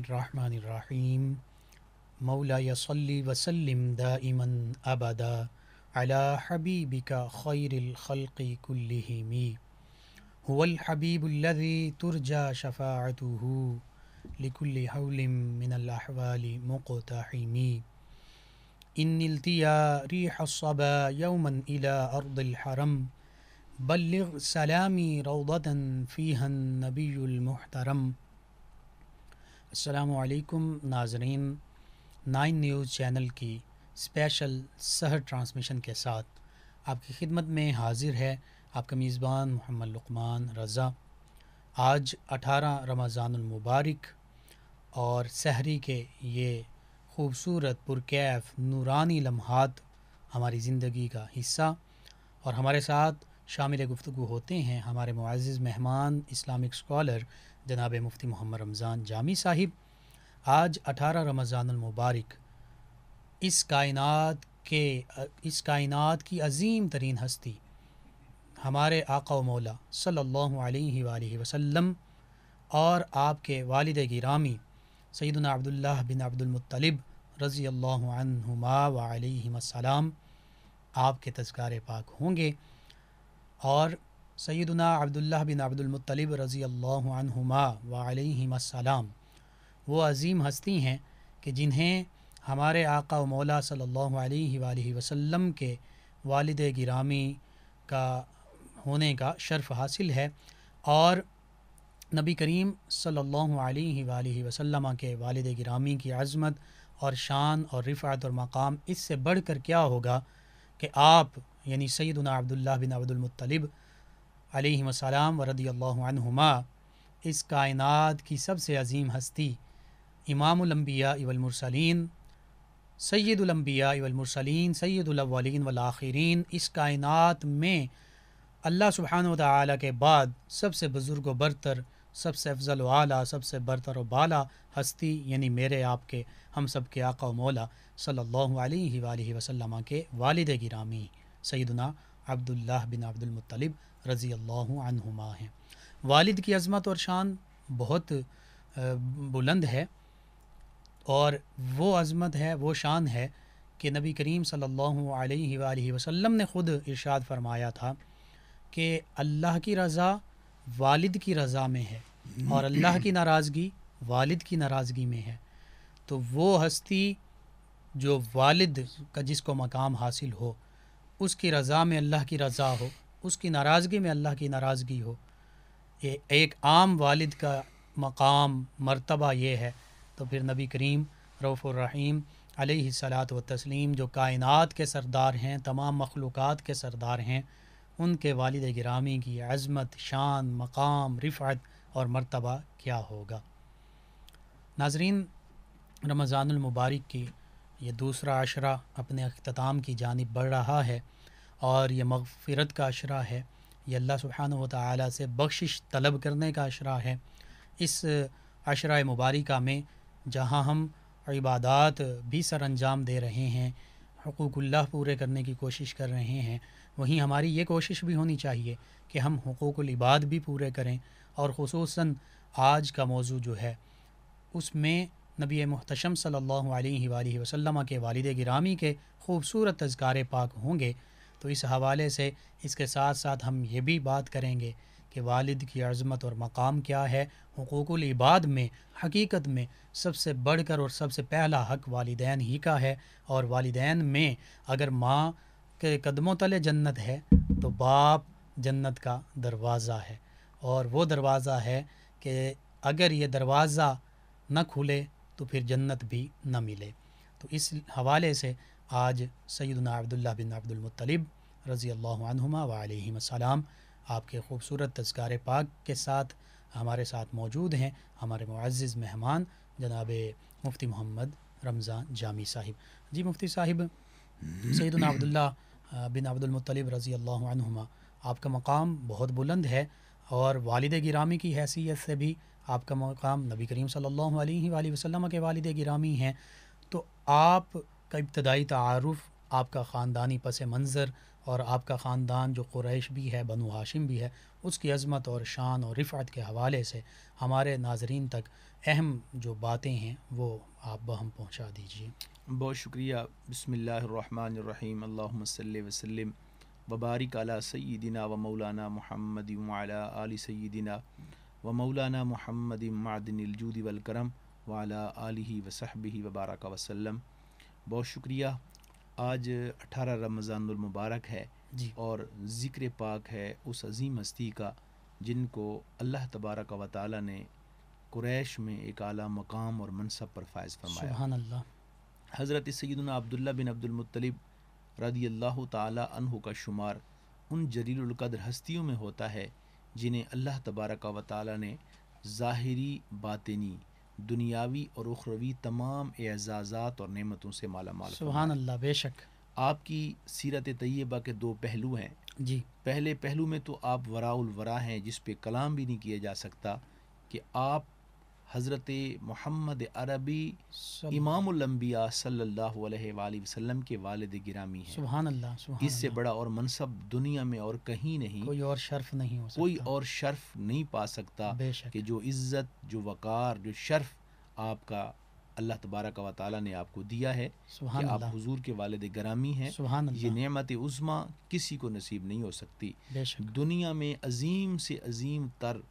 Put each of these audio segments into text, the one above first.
الرحمن الرحيم مولاي صل وسلم دائما أبدا على حبيبك خير الخلق كلهم هو الحبيب الذي ترجى شفاعته لكل حول من الأحوال مقتحم إن التيا ريح الصبا يوما إلى أرض الحرم بلغ سلامي روضة فيها النبي المحترم असलकम नाजरीन nine news channel की स्पेशल सहर ट्रांसमिशन के साथ आपकी खिदमत में हाजिर है आपका मेज़बान मोहम्मद लुकमान रज़ा आज 18 रमज़ान मुबारक और सहरी के ये खूबसूरत पुरकैफ़ नूरानी लम्हात हमारी ज़िंदगी का हिस्सा और हमारे साथ शामिल गुफ्तु होते हैं हमारे मुआज़ मेहमान इस्लामिक स्कॉलर जनाब मुफ्ती मोहम्मद रमज़ान जामी साहिब आज 18 रमज़ान मुबारक इस कायनात के इस कायनात की अजीम तरीन हस्ती हमारे आका व मौला सल्लल्लाहु अलैहि सल्ला वसल्लम और आपके वालद गिरामी सैदना अब्दुल्ला बिन अब्दुलमतलब रज़ी अल्लाहुमा आपके तस्कार पाक होंगे और सैदना अब्दुल्ला बिन अब्दुलमतलब रज़ी अल्लाहुमा वो अज़ीम हस्ती हैं कि जिन्हें हमारे आका मौला सल्लल्लाहु वसम के वालद गिरामी का होने का शर्फ हासिल है और नबी करीम सल्लल्लाहु अलैहि के वालिद गिरामी की आज़मत और शान और रिफ़ात और मकाम इससे बढ़ कर क्या होगा कि आप यानी सैदना अब्दुल्ला बिन अब्दुलमतलब अलैहिस्सलाम वरदी इस कायनात की सबसे अजीम हस्ती इमामबिया इवलमरसलिन सैदुलम्बिया इवलमरसलिन सैदुलवलिन वलाखरीन इस कायनात में अल्लाह सुबहान तला के बाद सबसे बुज़ुर्ग व बरतर सबसे अफजल आला सबसे बरतर व बाला हस्ती यानी मेरे आपके हम सब के आका व मौला सल्लल्लाहु अलैहि वसल्लम के वालद गिरामी सैदना अब्दुल्लाह बिन अब्दुलमतलब रज़ी अल्लाहुमा हैं वालिद की अज़मत और शान बहुत बुलंद है और वो अज़मत है वो शान है कि नबी करीम सल्लल्लाहु अलैहि सल्ला वसल्लम ने ख़ुद इरशाद फरमाया था कि अल्लाह की रज़ा वालिद की रज़ा में है और अल्लाह की नाराज़गी वालिद की नाराज़गी में है तो वो हस्ती जो वालिद का जिसको मकाम हासिल हो उसकी रज़ा में अल्लाह की रज़ा हो उसकी नाराज़गी में अल्लाह की नाराज़गी हो ये एक आम वालिद का मकाम मर्तबा ये है तो फिर नबी करीम रऊफ़ रहीम सलात व तस्लीम जो कायनात के सरदार हैं तमाम मखलूक़ात के सरदार हैं उनके वालद गिरामी की अज़मत शान मकाम रिफ़त और मर्तबा क्या होगा नाजरीन रमज़ानमबारक की यह दूसरा अशरा अपने अख्ताम की जानब बढ़ रहा है और ये मगफ़रत का अशरा है ये अल्लाह सुबहान व ताली से बख्शिश तलब करने का अशरा है इस अशरा मुबारक में जहाँ हम इबादत भी सर अंजाम दे रहे हैं हकूक़ल्ला पूरे करने की कोशिश कर रहे हैं वहीं हमारी ये कोशिश भी होनी चाहिए कि हम हकूक़बाद भी पूरे करें और खसूस आज का मौजू जो है उसमें नबी महतशम सल्ला अलैहि के वालद ग्रामी के खूबसूरत तस्कार पाक होंगे तो इस हवाले से इसके साथ साथ हम ये भी बात करेंगे कि वालिद की अज़मत और मकाम क्या है हकूक़ुल इबाद में हकीकत में सबसे बढ़कर और सबसे पहला हक वालदेन ही का है और वालदान में अगर माँ के कदमों तले जन्नत है तो बाप जन्नत का दरवाज़ा है और वो दरवाज़ा है कि अगर ये दरवाज़ा न खुले तो फिर जन्नत भी न मिले तो इस हवाले से आज सैदना अब्दुल्ला बिन अब्दुलमतलब रज़ी अल्लाहुमा वसलाम आपके ख़ूबसूरत तस्कार पाक के साथ हमारे साथ मौजूद हैं हमारे मुआज़ मेहमान जनाब मुफ्ती मोहम्मद रमज़ान जामी साहिब जी मुफ्ती साहिब सैदना अब्दुल्ला बिन अब्दुलमतलब रज़ी अल्लाहुमा आपका मकाम बहुत बुलंद है और वालद गिरामी की हैसियत से भी आपका मकाम नबी करीम सल्लल्लाहु अलैहि वसल्लम के वालद गिरामी हैं तो आप का इब्तदाई तारफ़ आपका ख़ानदानी पस मंज़र और आपका ख़ानदान जो कुरैश भी है बनु हाशिम भी है उसकी अज़मत और शान और रिफ़त के हवाले से हमारे नाजरीन तक अहम जो बातें हैं वो आप बहम पहुँचा दीजिए बहुत शुक्रिया बसमीम अल्लाम वसलम वबारिक अला सैदिना व मौलाना महमद आली सैदिना व मौलाना महमद मादिनजूदी वलकरम वाला आलि वसहबी वबारक वसलम बहुत शुक्रिया आज रमज़ान रमज़ानमबारक है जी और ज़िक्र पाक है उस अजीम हस्ती का जिनको अल्लाह तबारक व ताली ने क्रैश में एक आला मकाम और मनसब पर फायज़ फरमाया हज़रत सैदना अब्दुल्ला बिन अब्दुलमतलब रदी अल्लाह तहु का शुमार उन जलीलकद्र हस्तियों में होता है जिन्हें अल्लाह तबारक व ताली ने ज़ाहरी बातनी दुनियावी और उखरवी तमाम एजाज़ात और नमतों से माला माल सुबहान अल्लाह बेशक आपकी सीरत तय्यबा के दो पहलू हैं जी पहले पहलू में तो आप वराउल वरा हैं जिस पे कलाम भी नहीं किया जा सकता कि आप हज़रत मोहम्मद अरबी इमामबिया सल्ला वसलम के वालद गिरामी हैं सुबहान अल्लाह इससे बड़ा और मनसब दुनिया में और कहीं नहीं कोई और शर्फ नहीं हो सकता कोई और शर्फ नहीं पा सकता कि जो इज़्ज़त जो वक़ार जो शर्फ आपका अल्लाह तबारक व ताली ने आपको दिया है कि आप हुजूर के वालद ग्रामी हैं ये नमत उज़मा किसी को नसीब नहीं हो सकती दुनिया में अजीम से अजीम तर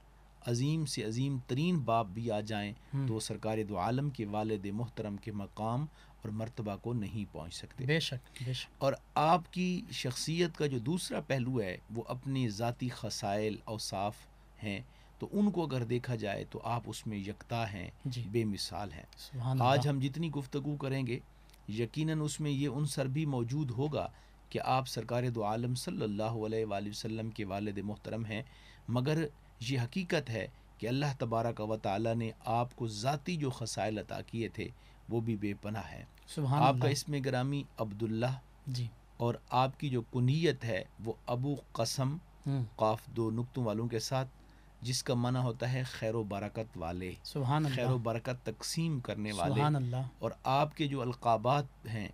अजीम से अजीम तरीन बाप भी आ जाएं हम्म। तो सरकार दो आलम के वालद मोहतरम के मकाम और मरतबा को नहीं पहुंच सकते बेशक बेशक और आपकी शख्सियत का जो दूसरा पहलू है वो अपने ज़ाती खसाइल साफ हैं तो उनको अगर देखा जाए तो आप उसमें यकता हैं बेमिसाल हैं आज हम जितनी गुफ्तु करेंगे यकीनन उसमें ये उनसर भी मौजूद होगा कि आप सरकार दो आलम सल्ला वसम के वालद मोहतरम हैं मगर ये हकीकत है कि अल्लाह तबारक व ताली ने आपको ज़ाती जो खसाइल अता किए थे वो भी बेपना है आपका इसमें ग्रामी अब्दुल्ला जी और आपकी जो कुनीत है वो अबू कसम हम्म। काफ दो नुकतों वालों के साथ जिसका माना होता है खैर बरकत वाले खैर बरकत तकसीम करने वाले और आपके जो अलकाबात हैं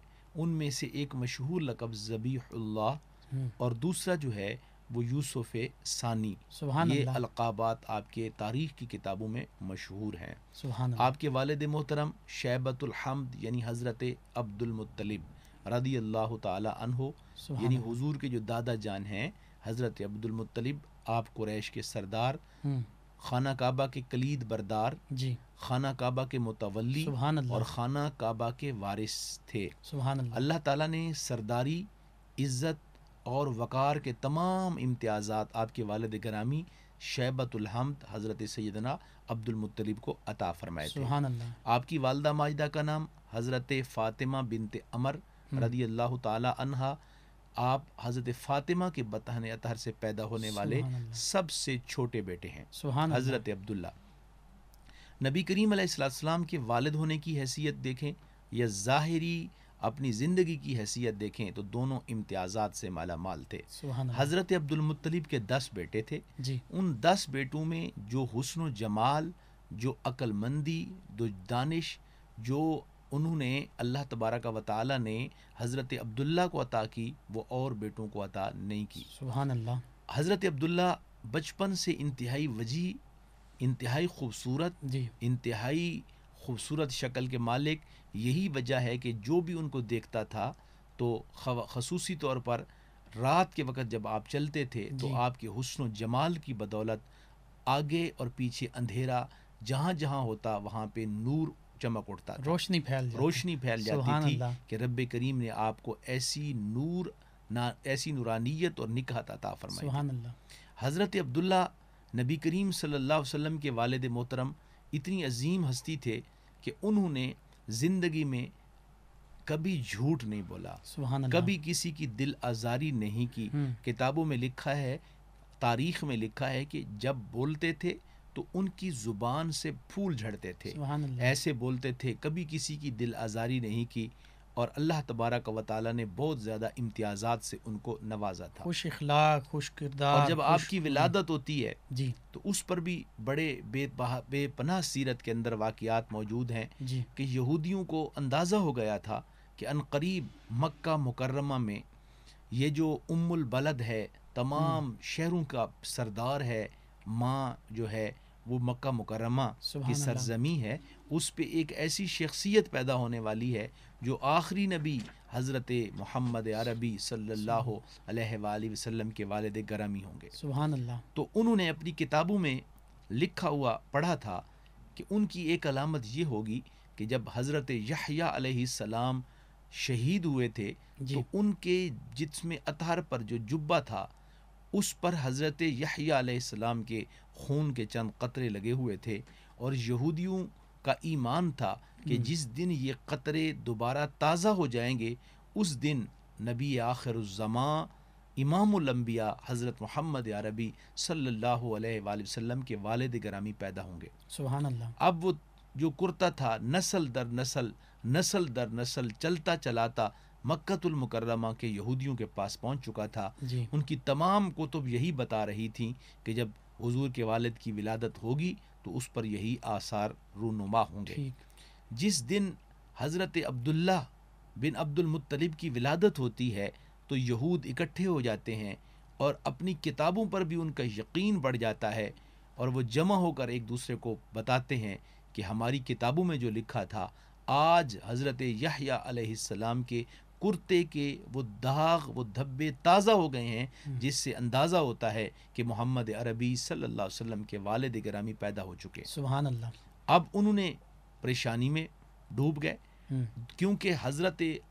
उनमें से एक मशहूर लकब जबी हम्म। और दूसरा जो है वो यूसुफ सानी सुबहान ये अलकाबात आपके तारीख की किताबों में मशहूर हैं आपके वालद मोहतरम शैबतुलहमद यानी हज़रत अब्दुलमतलब रदी अल्लाह तहो यानी हुजूर के जो दादा जान हैं हज़रत अब्दुलमतलब आप कुरैश के सरदार हम्म। खाना काबा के कलीद बरदार जी खाना काबा के मुतवली और खाना काबा के वारिस थे अल्लाह ताला ने सरदारी इज़्ज़त और वक़ार के तमाम इम्तियाज़ आपके वालद ग्रामी शैबतुलहमद हज़रत सैदना अब्दुलमतलब को अता फरमाए आपकी वालदा माजदा का नाम हज़रत फ़ातिमा बिनत अमर रदी अल्लाह तहा आप हज़रत फ़ातिमा के बतहन अतहर से पैदा होने वाले सबसे छोटे बेटे हैं हज़रत अब्दुल्ला नबी करीम सलाम के वालद होने की हैसियत देखें यह ज़ाहरी अपनी ज़िंदगी की हैसियत देखें तो दोनों इम्तियाज़ात से माला माल थे हज़रत अब्दुलमतलब के दस बेटे थे उन दस बेटों में जो हुसन जमाल जो अक्लमंदी जो दानिश जो उन्होंने अल्लाह तबारक व ताली ने हज़रत अब्दुल्ला को अता की वो और बेटों को अता नहीं की सुबहान अल्लाह हज़रत अब्दुल्ला बचपन से इंतहाई वजी इंतहाई खूबसूरत इंतहाई खूबसूरत शक्ल के मालिक यही वजह है कि जो भी उनको देखता था तो खसूसी तौर पर रात के वक्त जब आप चलते थे तो आपके व जमाल की बदौलत आगे और पीछे अंधेरा जहाँ जहाँ होता वहाँ पे नूर चमक उठता रोशनी फैल रोशनी फैल जाती थी कि रब करीम ने आपको ऐसी नूर ना ऐसी नूरानियत और निकाहत अता फरमाई हज़रत अब्दुल्ला नबी करीम सल्लल्लाहु अलैहि वसल्लम के वालद मोहतरम इतनी अजीम हस्ती थे कि उन्होंने ज़िंदगी में कभी झूठ नहीं बोला कभी किसी की दिल आज़ारी नहीं की हम्म। किताबों में लिखा है तारीख में लिखा है कि जब बोलते थे तो उनकी ज़ुबान से फूल झड़ते थे ऐसे बोलते थे कभी किसी की दिल आज़ारी नहीं की और अल्लाह तबारा का वाली ने बहुत ज़्यादा इम्तियाज़ात से उनको नवाजा था खुश अखलाक खुश किरदार जब जब आपकी विलादत होती है जी तो उस पर भी बड़े बेबहा बेपनाह सीरत के अंदर वाक़ात मौजूद हैं कि यहूदियों को अंदाज़ा हो गया था कि अनकरीब मक्का मुकर्रमा में ये जो उम्मुल बलद है तमाम हम्म। शहरों का सरदार है माँ जो है वो मक्का मुकरमा की सरजमी है उस पर एक ऐसी शख्सियत पैदा होने वाली है जो आखिरी नबी हज़रत मोहम्मद अरबी सल्लल्लाहु अलैहि वसल्लम के वालद गरामी होंगे सुबहान अल्लाह तो उन्होंने अपनी किताबों में लिखा हुआ पढ़ा था कि उनकी एक अलामत ये होगी कि जब हज़रत यहिया सलाम शहीद हुए थे तो उनके जिसमें अतहर पर जो जुब्बा था उस पर हज़रत यहियाम के खून के चंद कतरे लगे हुए थे और यहूदियों का ईमान था कि हम्म। जिस दिन ये कतरे दोबारा ताज़ा हो जाएंगे उस दिन नबी आखिरज़मा इमामबिया हज़रत मोहम्मद अरबी सल्ला वसम के वालद ग्रामी पैदा होंगे सुबहानल्ला अब वो जो कुर्ता था नसल दर नसल नसल दर नसल चलता चलाता मक्तुलमकरमा के यहूदियों के पास पहुंच चुका था उनकी तमाम कुतुब यही बता रही थी कि जब हुजूर के वालिद की विलादत होगी तो उस पर यही आसार रूनुमा होंगे जिस दिन हज़रत अब्दुल्ला बिन अब्दुलमतलब की विलादत होती है तो यहूद इकट्ठे हो जाते हैं और अपनी किताबों पर भी उनका यकीन बढ़ जाता है और वो जमा होकर एक दूसरे को बताते हैं कि हमारी किताबों में जो लिखा था आज हज़रत यहिया के कुर्ते के वो दाग वो धब्बे ताज़ा हो गए हैं हम्म। जिससे अंदाज़ा होता है कि मोहम्मद अरबी सल्ला वसम के वालद ग्रामी पैदा हो चुके सुबह अल्लाह अब उन्होंने परेशानी में डूब गए हम्म। क्योंकि हज़रत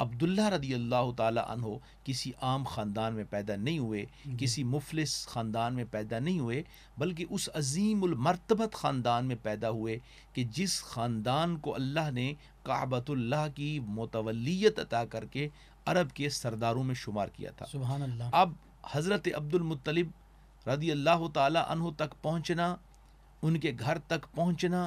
अब्दुल्ला रदी अल्लाह तहो किसी आम ख़ानदान में पैदा नहीं हुए हम्म। किसी मुफलिस ख़ानदान में पैदा नहीं हुए बल्कि उस अजीमरतबत ख़ानदान में पैदा हुए कि जिस ख़ानदान को अल्लाह ने काबतुल्लाह की मुतवलीत अता करके अरब के सरदारों में शुमार किया था सुबह अब हज़रत अब्दुलमतलब रदी अल्लाह तह तक पहुँचना उनके घर तक पहुँचना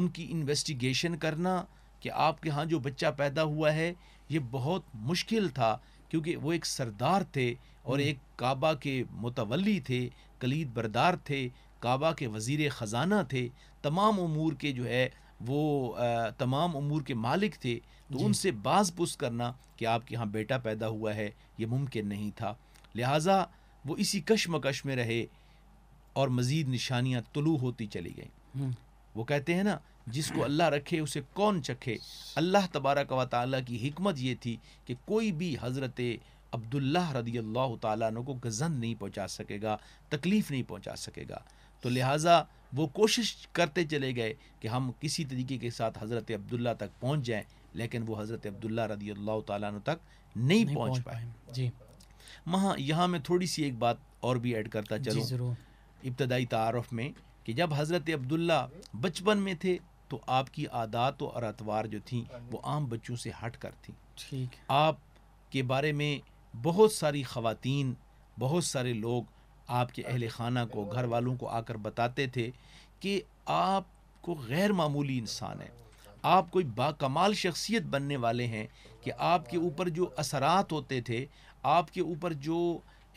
उनकी इन्वेस्टिगेशन करना कि आपके यहाँ जो बच्चा पैदा हुआ है ये बहुत मुश्किल था क्योंकि वो एक सरदार थे और हम्म। एक काबा के मुतवली थे कलीद बरदार थे काबा के वज़ी ख़ज़ाना थे तमाम अमूर के जो है वो तमाम अमूर के मालिक थे तो उनसे बाज पुस करना कि आपके यहाँ बेटा पैदा हुआ है ये मुमकिन नहीं था लिहाजा वो इसी कशमकश में रहे और मज़ीद निशानियाँ तुलू होती चली गई हम्म। वो कहते हैं ना जिसको अल्लाह रखे उसे कौन चखे अल्लाह तबारक व ताली की हमत ये थी कि कोई भी हज़रत अब्दुल्ला रदी अल्लाह तुम को गजन नहीं पहुँचा सकेगा तकलीफ़ नहीं पहुँचा सकेगा तो लिहाजा वो कोशिश करते चले गए कि हम किसी तरीके के साथ हज़रत अब्दुल्ला तक पहुँच जाएँ लेकिन वो हज़रत अब्दुल्ला रदी अल्लाह तु तक नहीं, नहीं पहुँच पाए जी वहाँ यहाँ मैं थोड़ी सी एक बात और भी ऐड करता चलूँ इब्तदाई तारफ़ में कि जब हज़रत अब्दुल्ला बचपन में थे तो आपकी आदात और अतवार जो थी वो आम बच्चों से हट कर थी ठीक आप के बारे में बहुत सारी खातन बहुत सारे लोग आपके अहल खाना को घर वालों को आकर बताते थे कि आप को गैर मामूली इंसान है आप कोई बाकमाल शख्सियत बनने वाले हैं कि आपके ऊपर जो असरात होते थे आपके ऊपर जो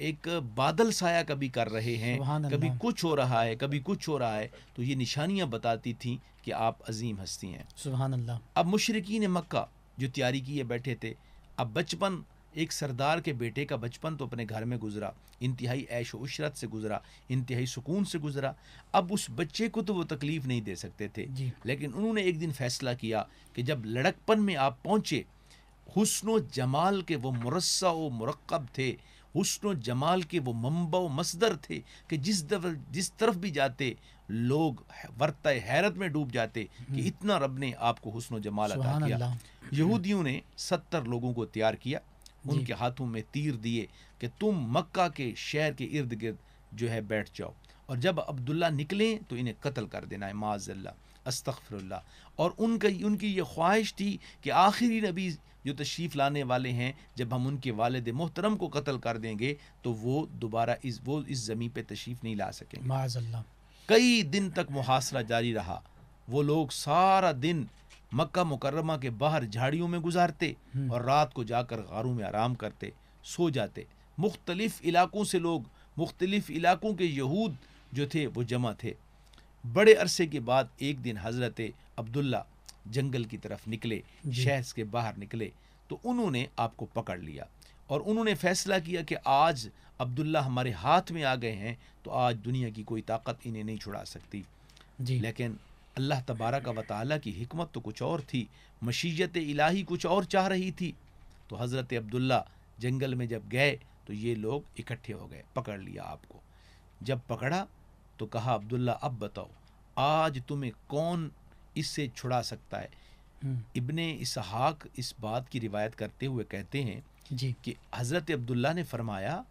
एक बादल साया कभी कर रहे हैं कभी कुछ हो रहा है कभी कुछ हो रहा है तो ये निशानियां बताती थी कि आप अजीम हस्ती हैं सुबह अब मशरकिन मक्का जो तैयारी किए बैठे थे अब बचपन एक सरदार के बेटे का बचपन तो अपने घर में गुजरा इंतहाई ऐश उशरत से गुजरा इंतहाई सुकून से गुजरा अब उस बच्चे को तो वो तकलीफ़ नहीं दे सकते थे लेकिन उन्होंने एक दिन फैसला किया कि जब लड़कपन में आप पहुँचे व जमाल के वो मुरस्सा व मरकब थे हसन जमाल के वो मम्बा व मसदर थे कि जिस दर, जिस तरफ भी जाते लोग वरत हैरत में डूब जाते कि हम्म। इतना रब ने आपको हसन जमाल अदा किया यहूदियों ने सत्तर लोगों को तैयार किया उनके हाथों में तीर दिए कि तुम मक्का के शहर के इर्द गिर्द जो है बैठ जाओ और जब अब्दुल्ला निकलें तो इन्हें कत्ल कर देना है माजल्ला अस्तफ़रल्ला और उनका उनकी ये ख्वाहिश थी कि आखिरी नबी जो तशरीफ़ लाने वाले हैं जब हम उनके वालद मोहतरम को कत्ल कर देंगे तो वो दोबारा इस वो इस ज़मीन पर तशरीफ़ नहीं ला सकेंगे माजल्ला कई दिन तक मुहासरा जारी रहा वो लोग सारा दिन मक्का मुकर्रमा के बाहर झाड़ियों में गुजारते हम्म। और रात को जाकर गारों में आराम करते सो जाते मुख्तलिफ़ इलाकों से लोग मुख्तलिफ़ इलाकों के यहूद जो थे वो जमा थे बड़े अरसे के बाद एक दिन हज़रत अब्दुल्ला जंगल की तरफ निकले शहर के बाहर निकले तो उन्होंने आपको पकड़ लिया और उन्होंने फैसला किया कि आज अब्दुल्ला हमारे हाथ में आ गए हैं तो आज दुनिया की कोई ताकत इन्हें नहीं छुड़ा सकती जी लेकिन अल्लाह तबारा का ताली की हमत तो कुछ और थी मशीयत इलाही कुछ और चाह रही थी तो हज़रत अब्दुल्ला जंगल में जब गए तो ये लोग इकट्ठे हो गए पकड़ लिया आपको जब पकड़ा तो कहा अब्दुल्ला अब बताओ आज तुम्हें कौन इससे छुड़ा सकता है हम्म। इबन इसहाक इस बात की रिवायत करते हुए कहते हैं कि हज़रत अब्दुल्ला ने फरमाया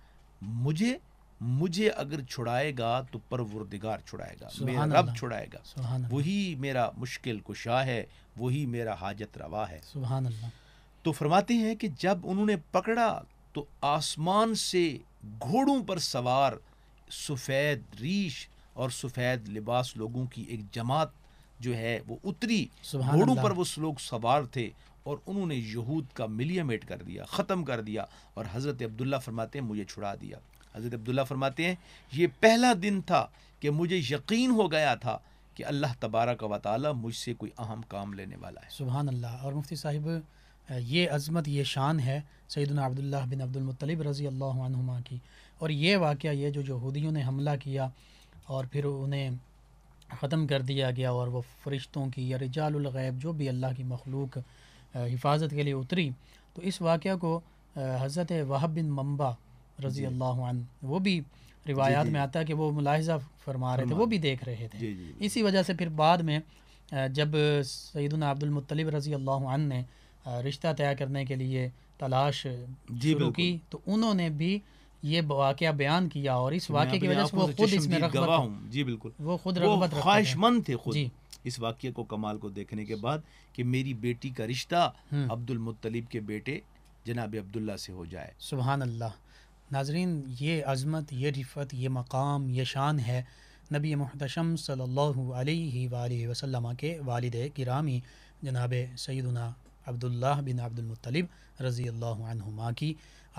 मुझे मुझे अगर छुड़ाएगा तो परवरदिगार छुड़ाएगा मेरा रब छुड़ाएगा वही मेरा मुश्किल कुशा है वही मेरा हाजत रवा है तो फरमाते हैं कि जब उन्होंने पकड़ा तो आसमान से घोड़ों पर सवार सफ़ेद रीश और सफ़ेद लिबास लोगों की एक जमात जो है वो उतरी घोड़ों पर वो लोग सवार थे और उन्होंने यहूद का मिलियमेट कर दिया ख़त्म कर दिया और हज़रत अब्दुल्ला फरमाते हैं मुझे छुड़ा दिया हज़रत अब्दुल्ला फरमाते हैं ये पहला दिन था कि मुझे यकीन हो गया था कि अल्लाह तबारा का ताली मुझसे कोई अहम काम लेने वाला है सुबहान अल्लाह और मुफ्ती साहिब ये अज़मत ये शान है सैदना अब्दुल्ला बिन अब्दुलमतलब रज़ी अल्लाह की और ये वाक़ ये जो यहूदियों ने हमला किया और फिर उन्हें ख़त्म कर दिया गया और वह फरिश्तों की या रजालगैब जो भी अल्लाह की मखलूक हिफाजत के लिए उतरी तो इस वाक़ को हज़रत वहब बिन मम्बा रज़ी अल्लाह वो भी रिवायात में आता है कि वो मुलाहजा फरमा रहे थे वो भी देख रहे थे इसी वजह से फिर बाद में जब सैदना अब्दुलमतलब रज़ी अल्लाह ने रिश्ता तय करने के लिए तलाश शुरू की तो उन्होंने भी ये वाक़ बयान किया और इस वाक़े की वजह से वो खुद इसमें गवाह हूँ जी बिल्कुल वो खुद ख्वाहिशमंद थे खुद इस वाक्य को कमाल को देखने के बाद कि मेरी बेटी का रिश्ता हम्म। अब्दुल मुत्तलिब के बेटे जनाब अब्दुल्ला से हो जाए सुबहानल्ला नाजरीन ये अज़मत ये रिफ़त ये मकाम ये शान है नबी महतशम सल्ला अलैहि के वालद किरामी जनाब सैदना अब्दुल्ला बिन अब्दुलमतलब रज़ी अल्लाहुमा की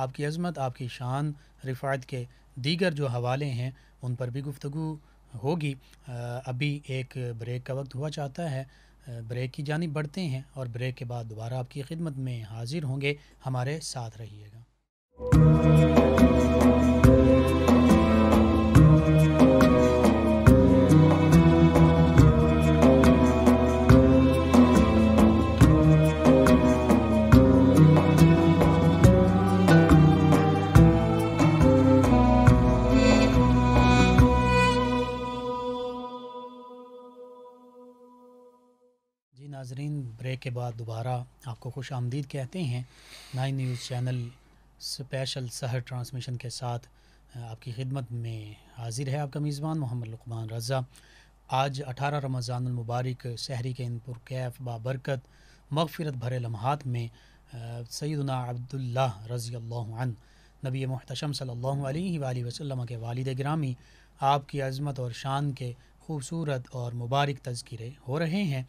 आपकी अज़मत आपकी शान रिफ़ात के दीगर जो हवाले हैं उन पर भी गुफ्तु होगी अभी एक ब्रेक का वक्त हुआ चाहता है ब्रेक की जानी बढ़ते हैं और ब्रेक के बाद दोबारा आपकी खिदमत में हाजिर होंगे हमारे साथ रहिएगा के बाद दोबारा आपको खुश आमदीद कहते हैं नाइन न्यूज़ चैनल स्पेशल सहर ट्रांसमिशन के साथ आपकी खिदमत में हाजिर है आपका मेज़बान मोहम्मद लुकमान रज़ा आज 18 रमज़ान मुबारक शहरी के इनपुर कैफ बाबरकत मगफ़िरत भरे लम्हात में सैदना अब्दुल्ला रज़ी अल्लाहन नबी महतम सल्ला अलैहि के वालिद ग्रामी आपकी अज़मत और शान के खूबसूरत और मुबारक तस्करे हो रहे हैं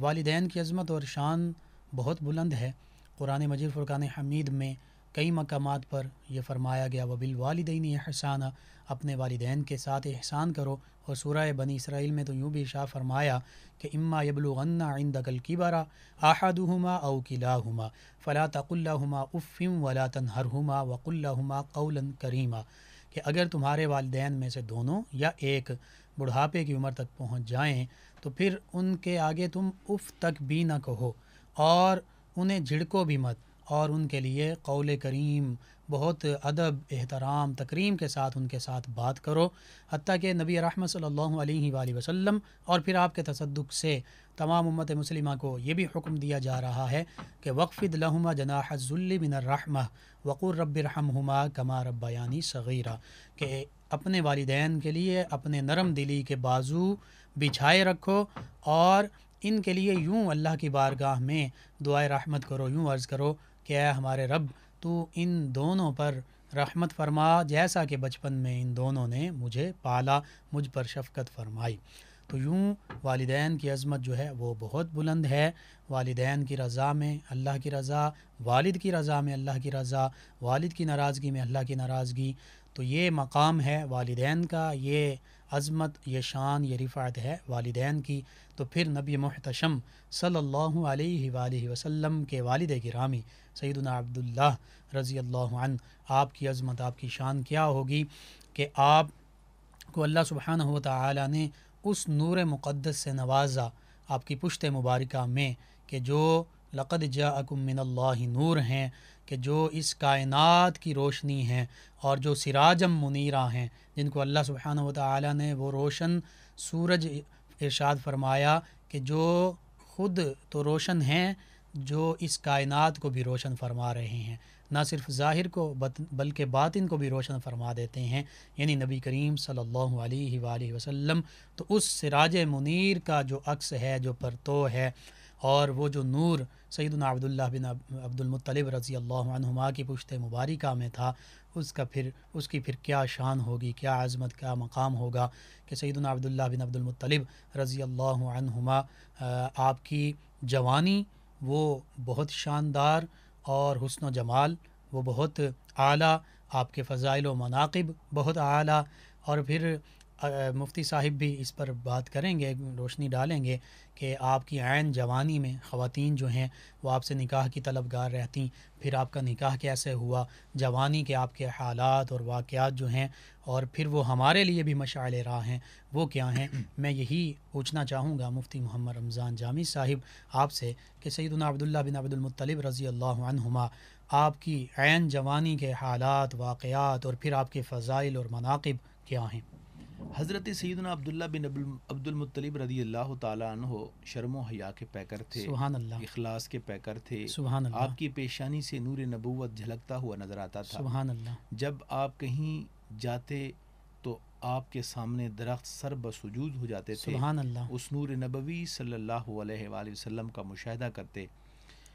वालदेन की अज़मत और शान बहुत बुलंद है कुरान मजीद फ़ुरक़ान हमीद में कई मकाम पर यह फरमाया गया वबिल वालदेन एहसाना अपने वालदेन के साथ एहसान करो और सूरह बनी इसराइल में तो यूँ भी शाह फरमाया कि इम्मा यबलुगन्ना इन दकल किबारा आहदुमा अव किलाहुमा फ़ला तकुल्लाहुमा उफ़िम वला तनहरहुमा वकुल्लाहुमा कौलन करीमा कि अगर तुम्हारे वालदेन में से दोनों या एक बुढ़ापे की उम्र तक पहुँच जाएँ तो फिर उनके आगे तुम उफ़ तक भी ना कहो और उन्हें झिड़को भी मत और उनके लिए कौल करीम बहुत अदब एहतराम तकरीम के साथ उनके साथ बात करो हती कि नबी रहमत सल्लल्लाहु अलैहि वसल्लम और फिर आपके तसदुक से तमाम उम्मत मुस्लिमा को ये भी हुक्म दिया जा रहा है कि वक्फ़िद लहुमा जनाहजुल्मिनरहमा वक़ुर रबरहमा कमा रब्बयानी सगीरा के अपने वालदे के लिए अपने नरम दिली के बाजू बिछाए रखो और इनके लिए यूँ अल्लाह की बारगाह में दुआ रहमत करो यूँ अर्ज़ करो कि अः हमारे रब तू इन दोनों पर रहमत फरमा जैसा कि बचपन में इन दोनों ने मुझे पाला मुझ पर शफकत फरमाई तो यूँ वालदान की अज़मत जो है वो बहुत बुलंद है वालदान की रज़ा में अल्लाह की रज़ा वालिद की रज़ा में अल्लाह की रज़ा वालिद की नाराज़गी में अल्लाह की नाराज़गी तो ये मकाम है वालदेन का ये अज़मत ये शान ये रिफ़ात है वालदान की तो फिर नबी महतशम सल्ला वसम के वालद गिरामी सैदना अब्दुल्ला रज़ी आपकी अज़मत आपकी शान क्या होगी कि आप को अल्लाह सुबहान तला ने उस नूर मुक़दस से नवाजा आपकी पुश्त मुबारक में कि जो लक़द जा नूर हैं कि जो इस कायनात की रोशनी हैं और जो सिराजम मुनीरा हैं जिनको अल्लाह सुबहान ताली ने वो रोशन सूरज इरशाद फरमाया कि जो खुद तो रोशन हैं जो इस कायनात को भी रोशन फरमा रहे हैं ना सिर्फ ज़ाहिर को बल्कि बातिन को भी रोशन फरमा देते हैं यानी नबी करीम सल्लल्लाहु अलैहि वसल्लम तो उस सिराज मुनीर का जो अक्स है जो परतो है और वो जो नूर सैदना अब्दुल्ला बिन अब्दुलमतलब रज़ी अल्लाह की पुश्त मुबारका में था उसका फिर उसकी फिर क्या शान होगी क्या आज़मत क्या मकाम होगा कि सैदना अब्दुल्ला बिन अब्दुलमतलब रज़ी अल्लाह आपकी जवानी वो बहुत शानदार और हसन व जमाल वो बहुत आला आपके फ़ज़ाइल व मनाकब बहुत आला और फिर मुफ्ती साहिब भी इस पर बात करेंगे रोशनी डालेंगे कि आपकी आन जवानी में ख़वान जो हैं वो आपसे निकाह की तलबगार रहती फिर आपका निकाह कैसे हुआ जवानी के आपके हालात और वाक़ात जो हैं और फिर वो हमारे लिए भी मशाल राह हैं वो क्या हैं मैं यही पूछना चाहूँगा मुफ्ती मोहम्मद रमज़ान जामी साहिब आपसे कि सैदना अब्दुल्ला बिन अब्दुलमतलब रज़ी अल्लाहुमा आपकी आन जवानी के हालात वाक़ात और फिर आपके फ़ज़ाइल और मनाकब क्या हैं हज़रत सैदन अब्दुल्ला बिन अब अब्दुलमतलब रदी अल्लाह तहो शर्म हया के पैकर थे इखलास के पैकर थे आपकी पेशानी से नूर नबूत झलकता हुआ नज़र आता था जब आप कहीं जाते तो आपके सामने दरख्त सर बसूद हो जाते थे उस नूर नबवी सल्ला अलैहि का मुशाह करते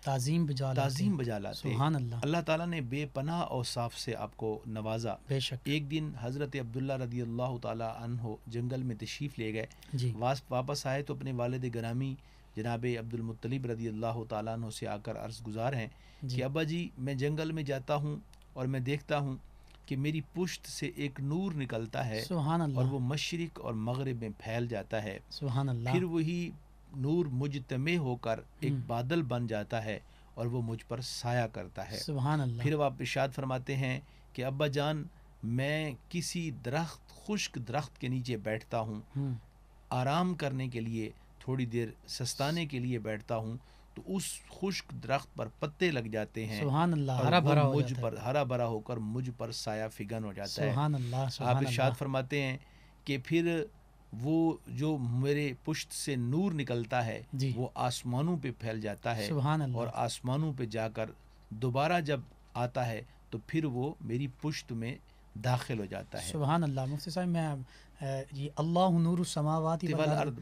ताजीम बजा ताजीम बजा लाते अल्लाह अल्लाह ताला ने बेपनाह और साफ से आपको नवाजा बेशक एक दिन हज़रत अब्दुल्ला रदी अल्लाह तहो जंगल में तशरीफ़ ले गए वापस आए तो अपने वालद ग्रामी जनाब अब्दुलमतलब रदी अल्लाह तहों से आकर अर्ज़ गुजार हैं कि अबा जी मैं जंगल में जाता हूँ और मैं देखता हूँ कि मेरी पुश्त से एक नूर निकलता है और वो मशरक और मगरब में फैल जाता है फिर वही नूर मुझ तमे होकर एक हम्म। बादल बन जाता है और वो मुझ पर साया करता है अल्लाह फिर आप इशाद फरमाते हैं कि अब्बा जान मैं किसी दरख्त खुश्क दरख्त के नीचे बैठता हूँ हम्म। आराम करने के लिए थोड़ी देर सस्ताने के लिए बैठता हूँ तो उस खुश्क दरख्त पर पत्ते लग जाते हैं हरा भरा मुझ पर हरा भरा होकर मुझ पर साया फिगन हो जाता है आप इशाद फरमाते हैं कि फिर वो जो मेरे पुष्ट से नूर निकलता है वो आसमानों पे फैल जाता है और आसमानों पे जाकर दोबारा जब आता है तो फिर वो मेरी पुष्ट में दाखिल हो जाता है सुबह अल्लाह मुफ्ती साहब मैं ये अल्लाह नूर समावाती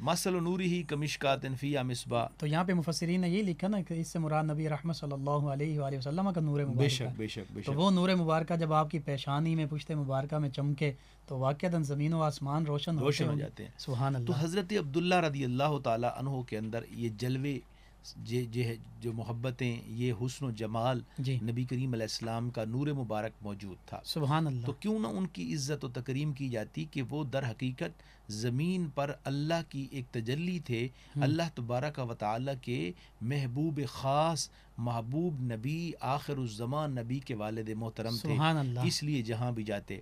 मसल नूरी ही तनफिया मिसबा तो यहाँ पे मुफसरीन ने ये लिखा ना कि इससे मुराद नबी रहमत सल्लल्लाहु अलैहि वसल्लम का नूर मुबारक बेशक बेशक तो वो नूर मुबारक जब आपकी पेशानी में पुश्ते मुबारक में चमके तो वाक़ता ज़मीन व आसमान रोशन रोशन हो जाते हैं सुबह तो हज़रत अब्दुल्ला रदी अल्लाह तहों के अंदर ये जलवे जे जे जो मोहब्बतें ये हुसन जमाल नबी करीम अलैहिस्सलाम का नूर मुबारक मौजूद था सुबहान अल्लाह तो क्यों ना उनकी इज़्ज़त व तकरीम की जाती कि वो दर हकीकत ज़मीन पर अल्लाह की एक तजली थे हम्म। अल्लाह तबारक व ताली के महबूब ख़ास महबूब नबी आखिर उज़मा नबी के वालद मोहतरम थे इसलिए जहाँ भी जाते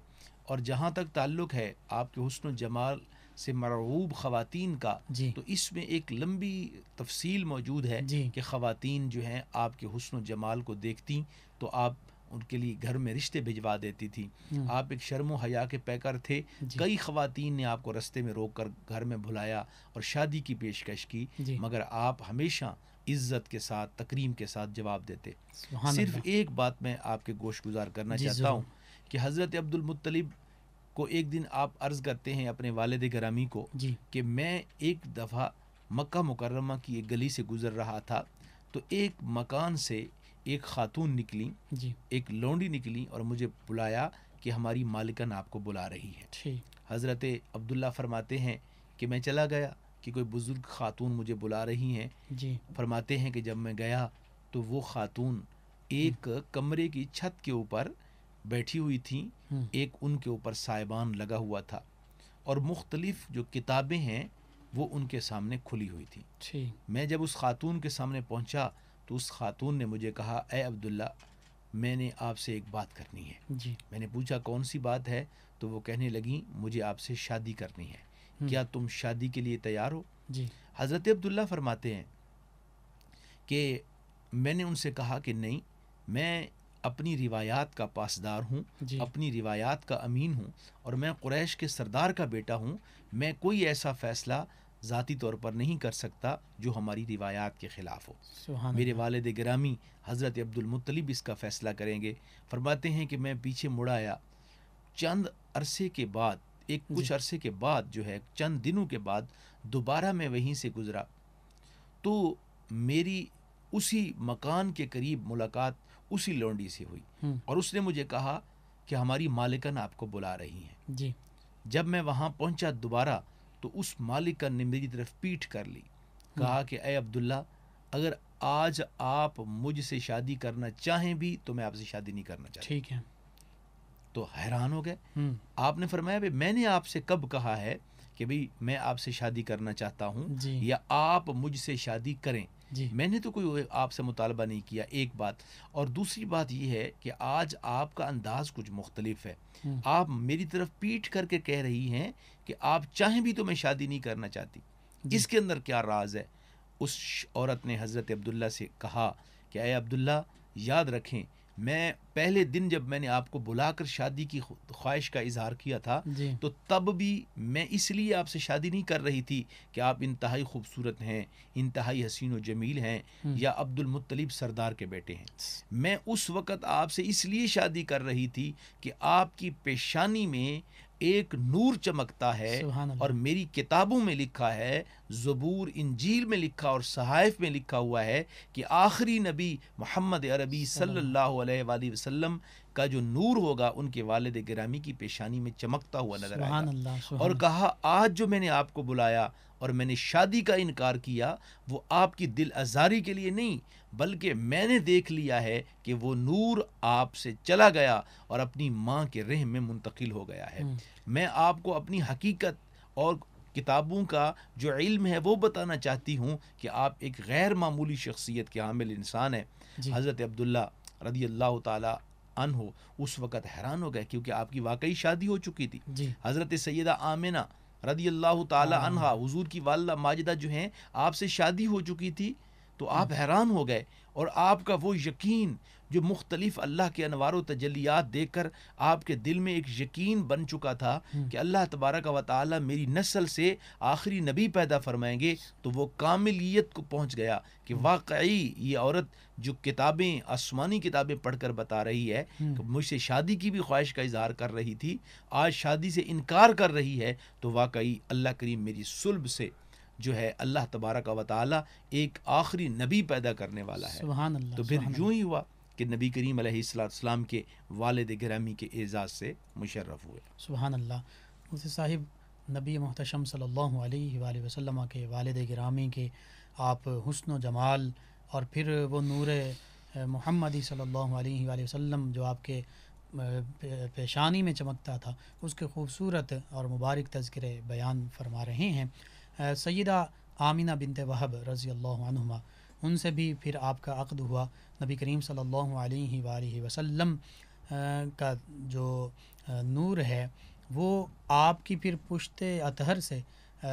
और जहाँ तक ताल्लुक़ है आपके हुसन जमाल से मरऊब ख़वान का तो इसमें एक लंबी तफसील मौजूद है कि ख़वान जो हैं आपके हसन जमाल को देखती तो आप उनके लिए घर में रिश्ते भिजवा देती थी हम्म। आप एक शर्म हया के पैकर थे कई खुतिन ने आपको रस्ते में रोक कर घर में भुलाया और शादी की पेशकश की मगर आप हमेशा इज्जत के साथ तकरीम के साथ जवाब देते सिर्फ एक बात मैं आपके गोश गुजार करना चाहता हूँ कि हज़रत अब्दुलमतलब को एक दिन आप अर्ज करते हैं अपने वालद ग्रामी को कि मैं एक दफ़ा मक्का मुकरमा की एक गली से गुज़र रहा था तो एक मकान से एक खातून निकली जी एक लौंडी निकली और मुझे बुलाया कि हमारी मालिकन आपको बुला रही है हज़रत अब्दुल्ला फरमाते हैं कि मैं चला गया कि कोई बुज़ुर्ग खातून मुझे बुला रही हैं फरमाते हैं कि जब मैं गया तो वो खातून एक कमरे की छत के ऊपर बैठी हुई थी हम्म। एक उनके ऊपर साइबान लगा हुआ था और मुख्तलिफ जो किताबें हैं वो उनके सामने खुली हुई थी मैं जब उस खातून के सामने पहुंचा तो उस खातून ने मुझे कहा ए अब्दुल्ला मैंने आपसे एक बात करनी है जी मैंने पूछा कौन सी बात है तो वो कहने लगी मुझे आपसे शादी करनी है हम्म। क्या तुम शादी के लिए तैयार हो जी हज़रत अब्दुल्ला फरमाते हैं कि मैंने उनसे कहा कि नहीं मैं अपनी रिवायात का पासदार हूँ अपनी रिवायात का अमीन हूँ और मैं क्रैश के सरदार का बेटा हूँ मैं कोई ऐसा फ़ैसला ज़ाती तौर पर नहीं कर सकता जो हमारी रिवायात के ख़िलाफ़ हो मेरे वालद ग्रामी हज़रत अब्दुलमतलब इसका फ़ैसला करेंगे फरमाते हैं कि मैं पीछे मुड़ाया आया चंद अरसे के बाद एक कुछ अरसे के बाद जो है चंद दिनों के बाद दोबारा मैं वहीं से गुज़रा तो मेरी उसी मकान के करीब मुलाकात उसी लोंडी से हुई हम्म। और उसने मुझे कहा कि हमारी मालिकन आपको बुला रही हैं जी जब मैं वहाँ पहुँचा दोबारा तो उस मालिकन ने मेरी तरफ पीठ कर ली कहा हम्म। कि अय अब्दुल्ला अगर आज आप मुझसे शादी करना चाहें भी तो मैं आपसे शादी नहीं करना चाहता ठीक है तो हैरान हो गए हम्म। आपने फरमाया मैंने आपसे कब कहा है कि भाई मैं आपसे शादी करना चाहता हूँ या आप मुझसे शादी करें मैंने तो कोई आपसे मुतालबा नहीं किया एक बात और दूसरी बात यह है कि आज आपका अंदाज कुछ मुख्तलिफ है हम्म। आप मेरी तरफ पीट करके कह रही हैं कि आप चाहें भी तो मैं शादी नहीं करना चाहती इसके अंदर क्या राज है उस औरत ने हज़रत अब्दुल्ला से कहा कि अय अब्दुल्ला याद रखें मैं पहले दिन जब मैंने आपको बुलाकर शादी की ख्वाहिश का इजहार किया था तो तब भी मैं इसलिए आपसे शादी नहीं कर रही थी कि आप इंतहाई खूबसूरत हैं इंतहाई हसीन व जमील हैं हम्म। या अब्दुल मुत्तलिब सरदार के बेटे हैं मैं उस वक़्त आपसे इसलिए शादी कर रही थी कि आपकी पेशानी में एक नूर चमकता है और मेरी किताबों में लिखा है ज़बूर इंजील में लिखा और सहाइफ में लिखा हुआ है कि आखिरी नबी मोहम्मद अरबी सल्लल्लाहु अलैहि वसल्लम का जो नूर होगा उनके वालद ग्रामी की पेशानी में चमकता हुआ नजर आया और कहा आज जो मैंने आपको बुलाया और मैंने शादी का इनकार किया वो आपकी दिल आज़ारी के लिए नहीं बल्कि मैंने देख लिया है कि वो नूर आपसे चला गया और अपनी माँ के रह में मुंतकिल हो गया है हम्म। मैं आपको अपनी हकीकत और किताबों का जो इल्म है वो बताना चाहती हूँ कि आप एक गैर मामूली शख्सियत के हामिल इंसान हैं हज़रत अब्दुल्ला रदी अल्लाह ताली अन हो उस वक़्त हैरान हो गए क्योंकि आपकी वाकई शादी हो चुकी थी हज़रत सैदा आमिना रदी अल्लाह तहा हाँ। हजूर की वाल माजिदा जो हैं आपसे शादी हो चुकी थी तो आप हैरान हो गए और आपका वो यकीन जो मुख्तलिफ अल्लाह के अनवार तजलियात देख कर आपके दिल में एक यकीन बन चुका था हम्म। कि अल्लाह तबारक व ताली मेरी नस्ल से आखिरी नबी पैदा फरमाएंगे तो वो कामिलियत को पहुँच गया कि हम्म। वाकई ये औरत जो किताबें आसमानी किताबें पढ़कर बता रही है हम्म। मुझसे शादी की भी ख्वाहिश का इजहार कर रही थी आज शादी से इनकार कर रही है तो वाकई अल्लाह करीम मेरी सुल्ब से जो है अल्लाह तबारक व ताली एक आखिरी नबी पैदा करने वाला है तो फिर यूँ ही हुआ कि नबी करीम सलाम के वालद ग्रामी के एज़ाज़ से मुशर्रफ़ हुए सुबहान अल्लाह उसे साहिब नबी महतम सल्ला अलैहि के वालद ग्रामी के आप हसन जमाल और फिर वो नूर मोहम्मदी सल्ला अलैहि जो आपके पेशानी में चमकता था उसके खूबसूरत और मुबारक तस्कर बयान फरमा रहे हैं सैदा आमिना बिनते वहब रज़ी अल्लाह उनसे भी फिर आपका अक़द हुआ नबी करीम सल्लल्लाहु अलैहि वसल्लम का जो नूर है वो आपकी फिर पुश्त अतहर से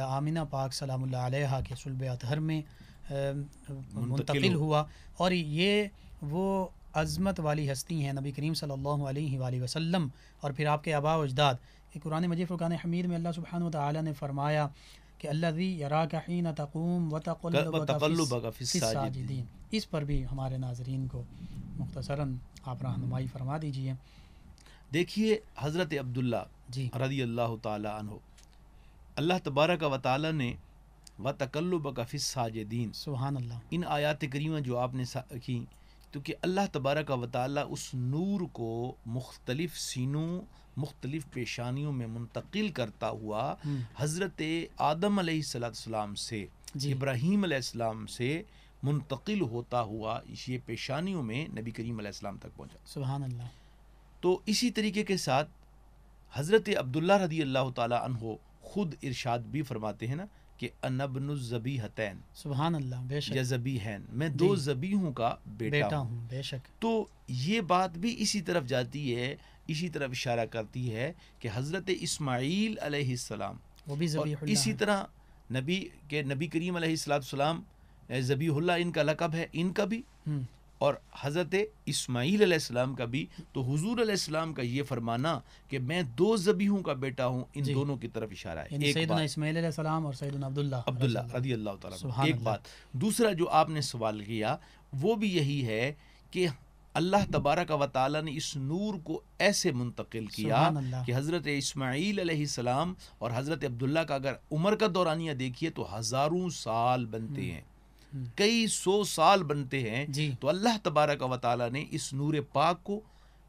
आमिना पाक सलाम के सुलब अतहर में मुंतकिल हुआ और ये वो अज़मत वाली हस्ती हैं नबी करीम सल्लल्लाहु अलैहि वसल्लम और फिर आपके आबा अजदाद कि कुरान मजीद हमीद में अल्लाह सुबहान ताली ने फरमाया कि अल्लाजी यरा कहीन तकूम व तकल्लुबकाजिदीन इस पर भी हमारे नाजरीन को मुख्तसरा आप रहनुमाई फरमा दीजिए देखिए हज़रत अब्दुल्ला जी रदी अल्लाह तहो अल्लाह तबारक व ताली ने व तकल्लब तकल्लुबकाफ़िस साजिदीन सुबहान अल्लाह इन आयात करीमा जो आपने की तो कि अल्लाह तबारक व ताली उस नूर को मुख्तलिफ़ सीनों मुख्तलिफ पेशानियों में मुंतकिल करता हुआ हम्म। हज़रत आदम सलाम से इब्राहिम आसमाम से मुंतकिल होता हुआ ये पेशानियों में नबी करीम आसमाम तक पहुँचा सुबहान अल्लाह तो इसी तरीके के साथ हज़रत अब्दुल्ला रदी अल्लाह तहो खुद इरशाद भी फरमाते हैं ना कि अनबन जबी हतैन सुबहान अल्लाह बेशक या जबी हैन मैं दो जबीहों का बेटा, बेटा हूँ बेशक तो ये बात भी इसी तरफ जाती है इसी तरह इशारा करती है कि हज़रत इसमाइल अलैहिस्सलाम वो भी और इसी तरह नबी के नबी करीम सलाम ज़बीहुल्ला इनका लकब है इनका भी हम्म। और हज़रत इसमाइल सलाम का भी तो हजूर सलाम का ये फरमाना कि मैं दो जबीहों का बेटा हूँ इन दोनों की तरफ इशारा है एक बात दूसरा जो आपने सवाल किया वो भी यही है कि अल्लाह तबारक व ताली ने इस नूर को ऐसे मुंतकिल किया कि हज़रत इसमाईल और हज़रत अब्दुल्ला का अगर उम्र का दौरानिया देखिए तो हज़ारों साल बनते हम्म, हैं हम्म। कई सौ साल बनते हैं तो अल्लाह तबारक व ताली ने इस नूर पाक को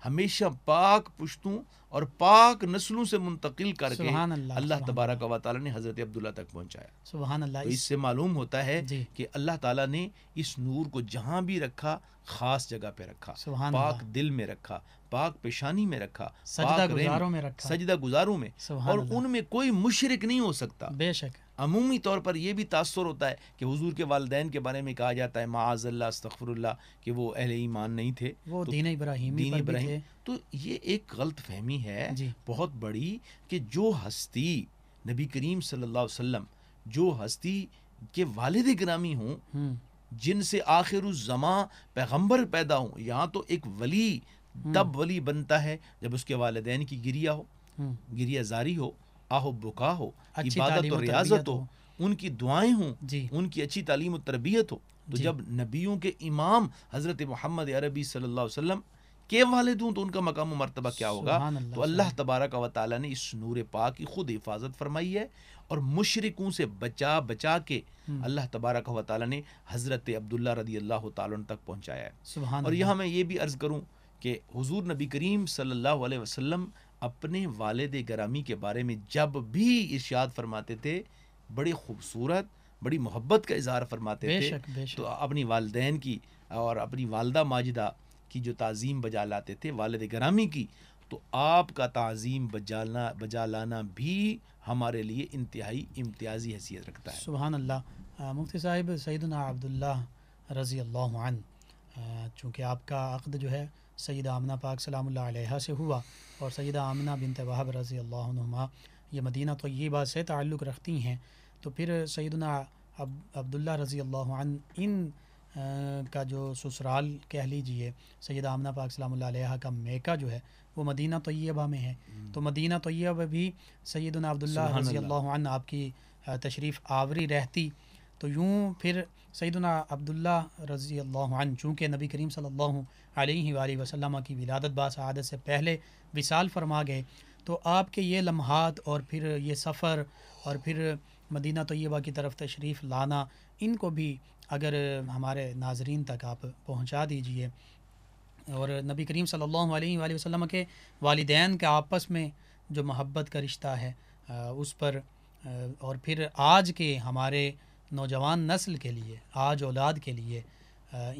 हमेशा पाक पुश्तों और पाक नस्लों से मुंतकिल करके अल्लाह तबारक का ने हज़रत अब्दुल्ला तक पहुँचाया तो इससे मालूम होता है कि अल्लाह ताला ने इस नूर को जहाँ भी रखा खास जगह पे रखा पाक दिल में रखा पाक पेशानी में रखा सजदा गुजारों में रखा सजदा गुजारों में और उनमें कोई मुशरक नहीं हो सकता बेशक अमूमी तौर पर यह भी तासर होता है कि हज़ूर के वालदेन के बारे में कहा जाता है माज़ल्ला तखफरल्ला कि वो अहल ईमान नहीं थे वो तो दीन इब्राहिम दीन इब्राहिम तो ये एक गलत फहमी है बहुत बड़ी कि जो हस्ती नबी करीम सल्लल्लाहु अलैहि जो हस्ती के वालद ग्रामी हों हम्म। जिनसे आखिर उस जमा पैगम्बर पैदा हों यहाँ तो एक वली हम्म। तब वली बनता है जब उसके वालदेन की गिरिया हो हम्म। गिरिया जारी हो आहो बुका हो इबादत और रियाजत हो उनकी दुआएं हों उनकी अच्छी तालीम और तरबियत हो तो जब नबियों के इमाम हज़रत मोहम्मद अरबी सल्लल्लाहु अलैहि वसल्लम के वाले दूँ तो उनका मकाम मरतबा क्या होगा तो अल्लाह तबारक व ताली ने इस नूर पाक की खुद हिफाजत फरमाई है और मुशरकों से बचा बचा के हम्म। अल्लाह तबारक व ताली ने हज़रत अब्दुल्ला रदी अल्लाह तक पहुँचाया है और यहाँ मैं ये भी अर्ज़ करूँ कि हुजूर नबी करीम सल्लल्लाहु अलैहि वसल्लम अपने वालद ग्रामी के बारे में जब भी इर्शाद फरमाते थे बड़ी खूबसूरत बड़ी मोहब्बत का इजहार फरमाते थे बेशक। तो अपनी वालदेन की और अपनी वालदा माजिदा की जो तज़ीम बजा लाते थे वालद ग्रामी की तो आपका तज़ीम बजाना बजा लाना भी हमारे लिए इंतहाई इम्तियाजी हैसियत रखता है सुबहान अल्लाह मुफ्ती साहिब सैदना अब्दुल्ला रज़ी अल्लाह चूँकि आपका अक़द जो है सैद आमना पाक सलाम से हुआ और सैद आमना बिन तवाहब रज़ी अल्लाम ये मदीना तो बात से ताल्लुक़ रखती हैं तो फिर सैदना अब अब्दुल्ला रज़ी अल्लाह इन आ, का जो ससुराल कह लीजिए सैद आमना पाक सलाम का मेका जो है वो मदीना तोयबा में है हम्म। तो मदीना तय्यबा भी सैदना अब्दुल्ला रज़ी अल्लाह आपकी तशरीफ़ आवरी रहती तो यूँ फिर सैदना अब्दुल्ला रज़ी अल्लाह चूँकि नबी करीम सल्ला वसलम की विलादत बासदत से पहले विसाल फरमा गए तो आपके ये लम्हात और फिर ये सफ़र और फिर मदीना तयबा की तरफ तशरीफ़ लाना इनको भी अगर हमारे नाजरीन तक आप पहुँचा दीजिए और नबी करीम सल्ला वसलम के वालदान के आपस में जो मोहब्बत का रिश्ता है उस पर और फिर आज के हमारे नौजवान नस्ल के लिए आज औलाद के लिए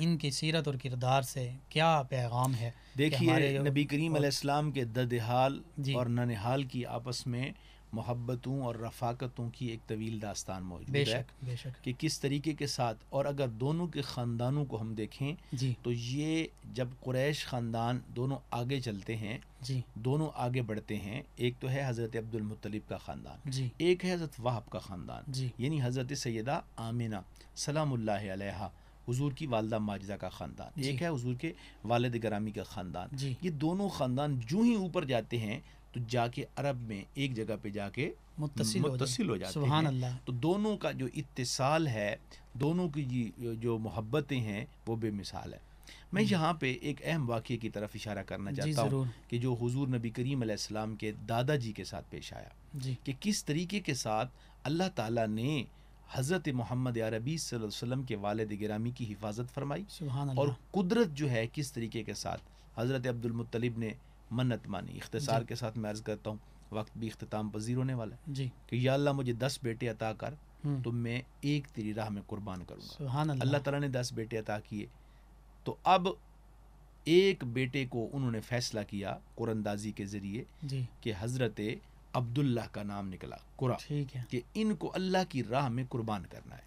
इनकी सीरत और किरदार से क्या पैगाम है देखिए नबी करीम अलैहिस्सलाम के ददहाल और ननिहाल की आपस में मोहब्बतों और रफाकतों की एक तवील दास्तान मौजूद है बेशक। कि किस तरीके के साथ और अगर दोनों के ख़ानदानों को हम देखें जी। तो ये जब कुरैश ख़ानदान दोनों आगे चलते हैं जी दोनों आगे बढ़ते हैं एक तो है हज़रत मुतलिब का ख़ानदान जी एक है हज़रत वाहब का ख़ानदान जी यानी हज़रत सैदा आमिना सलाम्ल हुजूर की वालदा माजदा का ख़ानदान एक है हुजूर के वालद ग्रामी का ख़ानदान ये दोनों ख़ानदान जू ही ऊपर जाते हैं तो जाके अरब में एक जगह पे जाके मुतसिल मुतसिल हो, जाते हैं तो दोनों का जो इत्तेसाल है दोनों की जो मोहब्बतें हैं वो बेमिसाल है मैं यहाँ पे एक अहम वाक़े की तरफ इशारा करना चाहता हूँ कि जो हुजूर नबी करीम अलैहिस्सलाम के दादाजी के साथ पेश आया कि किस तरीके के साथ अल्लाह ताला ने हज़रत मोहम्मद अरबी वसल्लम के वालद गिरामी की हिफाजत फरमाई और कुदरत जो है किस तरीके के साथ हज़रत अब्दुलमतलब ने मन्नत मानी इख्तसार के साथ मैं अर्ज़ करता हूँ वक्त भी अख्ताम पजीर होने वाला है जी कि या अल्लाह मुझे दस बेटे अता कर हम्म। तो मैं एक तेरी राह में कुर्बान करूँगा अल्लाह तला ने दस बेटे अता किए तो अब एक बेटे को उन्होंने फैसला किया कुरंदाजी के ज़रिए कि हज़रत अब्दुल्ला का नाम निकला कुरा कि इनको अल्लाह की राह में कुर्बान करना है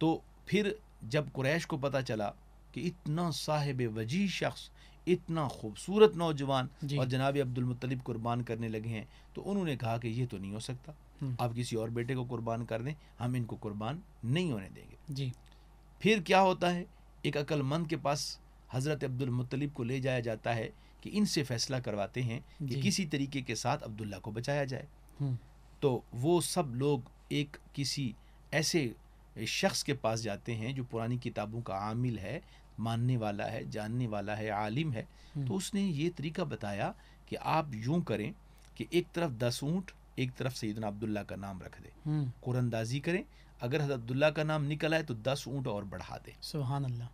तो फिर जब कुरैश को पता चला कि इतना साहेब वजी शख्स इतना खूबसूरत नौजवान और जनाब अब्दुल मुतलिब कुर्बान करने लगे हैं तो उन्होंने कहा कि ये तो नहीं हो सकता हम्म। आप किसी और बेटे को कुर्बान कर दें हम इनको कुर्बान नहीं होने देंगे जी फिर क्या होता है एक अक्लमंद के पास हज़रत अब्दुल मुतलिब को ले जाया जाता है कि इनसे फैसला करवाते हैं कि किसी तरीके के साथ अब्दुल्ला को बचाया जाए हम्म। तो वो सब लोग एक किसी ऐसे शख्स के पास जाते हैं जो पुरानी किताबों का आमिल है मानने वाला है जानने वाला है आलिम है हम्म। तो उसने ये तरीका बताया कि आप यूं करें कि एक तरफ दस ऊँट एक तरफ सैदना अब्दुल्ला का नाम रख दें हम्म। कुरंदाजी करें अगर हजरत अब्दुल्ला का नाम निकल आए तो दस ऊँट और बढ़ा दें सुबहान अल्लाह